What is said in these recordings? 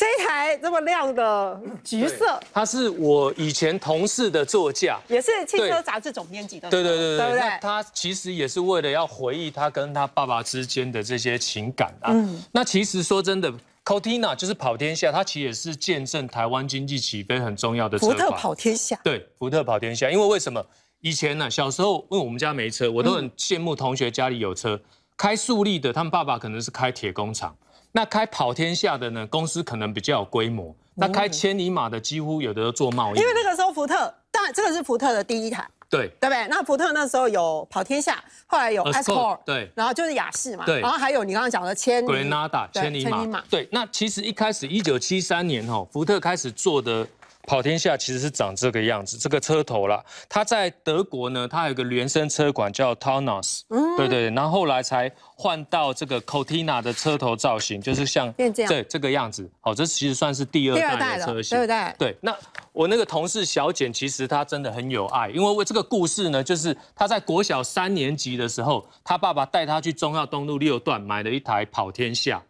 这一台这么亮的橘色，它是我以前同事的座驾，也是汽车杂志总编辑的。对对对对，那他其实也是为了要回忆他跟他爸爸之间的这些情感啊。那其实说真的，Cotina 就是跑天下，它其实也是见证台湾经济起飞很重要的。福特跑天下，对，福特跑天下，因为为什么？以前呢，小时候因为我们家没车，我都很羡慕同学家里有车，开速力的，他们爸爸可能是开铁工厂。那开跑天下的呢？公司可能比较有规模。那开千里马的，几乎有的做贸易。因为那个时候福特，但这个是福特的第一台，对对不对？那福特那时候有跑天下，后来有 Escort，对，然后就是雅士嘛，对，然后还有你刚刚讲的千里 Granada 千里马。对，那其实一开始一九七三年哈，福特开始做的。跑天下其实是长这个样子，这个车头啦，它在德国呢，它有一个原生车管叫 t o n a s 嗯，对对，然后后来才换到这个 Cortina 的车头造型，就是像这样，对这个样子，好，这其实算是第二代的车型，对对，那我那个同事小简，其实他真的很有爱，因为为这个故事呢，就是他在国小三年级的时候，他爸爸带他去中药东路六段买了一台跑天下，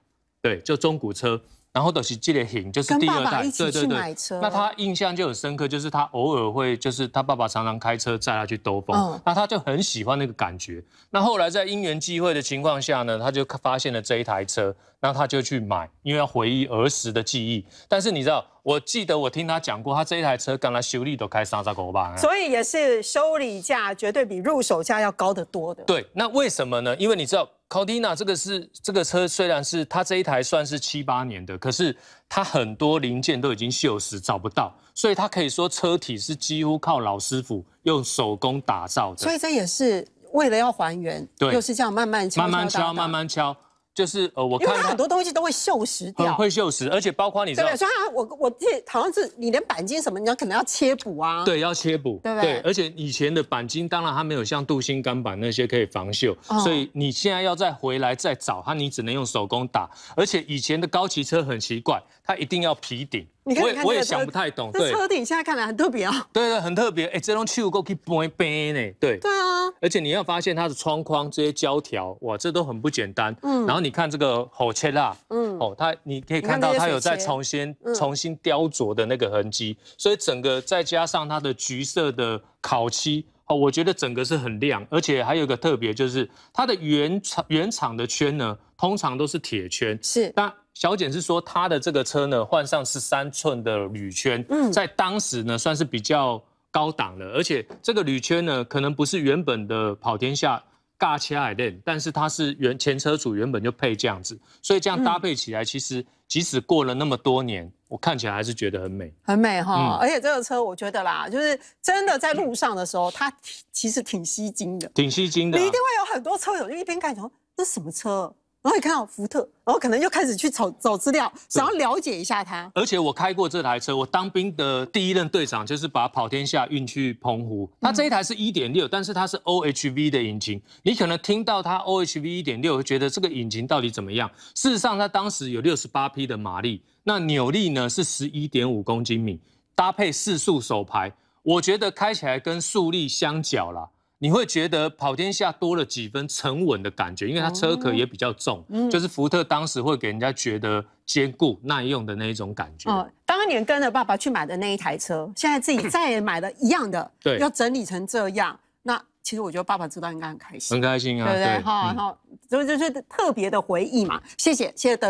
对，就中古车。然后都是这个型，就是第二代，对对对。那他印象就很深刻，就是他偶尔会，就是他爸爸常常开车载他去兜风，那他就很喜欢那个感觉。那后来在因缘际会的情况下呢，他就发现了这一台车，那他就去买，因为要回忆儿时的记忆。但是你知道，我记得我听他讲过，他这一台车刚来修理都开三十块万，所以也是修理价绝对比入手价要高得多的。对，那为什么呢？因为你知道。c o i n a 这个是这个车，虽然是它这一台算是七八年的，可是它很多零件都已经锈蚀，找不到，所以它可以说车体是几乎靠老师傅用手工打造的。所以这也是为了要还原，又是这样慢慢敲、慢慢敲、慢慢敲。就是呃，我看因为它很多东西都会锈蚀掉，会锈蚀，而且包括你知道，所以它我我这好像是你连钣金什么，你要可能要切补啊，对，要切补，对对，而且以前的钣金，当然它没有像镀锌钢板那些可以防锈，所以你现在要再回来再找它，你只能用手工打，而且以前的高级车很奇怪，它一定要皮顶。我也我也想不太懂。这车顶现在看来很特别啊。对对，很特别。哎，这种西不够可以掰掰呢。对。对啊。而且你要发现它的窗框这些胶条，哇，这都很不简单。嗯。然后你看这个火车啦，嗯，哦，它你可以看到它有在重新、重新雕琢的那个痕迹，所以整个再加上它的橘色的烤漆，哦，我觉得整个是很亮。而且还有一个特别就是它的原厂、原厂的圈呢，通常都是铁圈。是。那。小简是说，他的这个车呢换上十三寸的铝圈，嗯，在当时呢算是比较高档的，而且这个铝圈呢可能不是原本的跑天下嘎切海链，但是它是原前车主原本就配这样子，所以这样搭配起来，其实即使过了那么多年，我看起来还是觉得很美，很美哈。而且这个车我觉得啦，就是真的在路上的时候，它其实挺吸睛的，挺吸睛的，一定会有很多车友就一边看说，这什么车。然后看到福特，然后可能又开始去找找资料，想要了解一下它。而且我开过这台车，我当兵的第一任队长就是把跑天下运去澎湖。它这一台是一点六，但是它是 OHV 的引擎。你可能听到它 OHV 一点六，觉得这个引擎到底怎么样？事实上，它当时有六十八匹的马力，那扭力呢是十一点五公斤米，搭配四速手排，我觉得开起来跟速力相较了。你会觉得跑天下多了几分沉稳的感觉，因为它车壳也比较重，嗯，就是福特当时会给人家觉得坚固耐用的那一种感觉。哦，当年跟着爸爸去买的那一台车，现在自己再也买了一样的，对，要整理成这样，那其实我觉得爸爸知道应该很开心，很开心啊，对不对？好，然后这就是特别的回忆嘛。谢谢，谢谢德。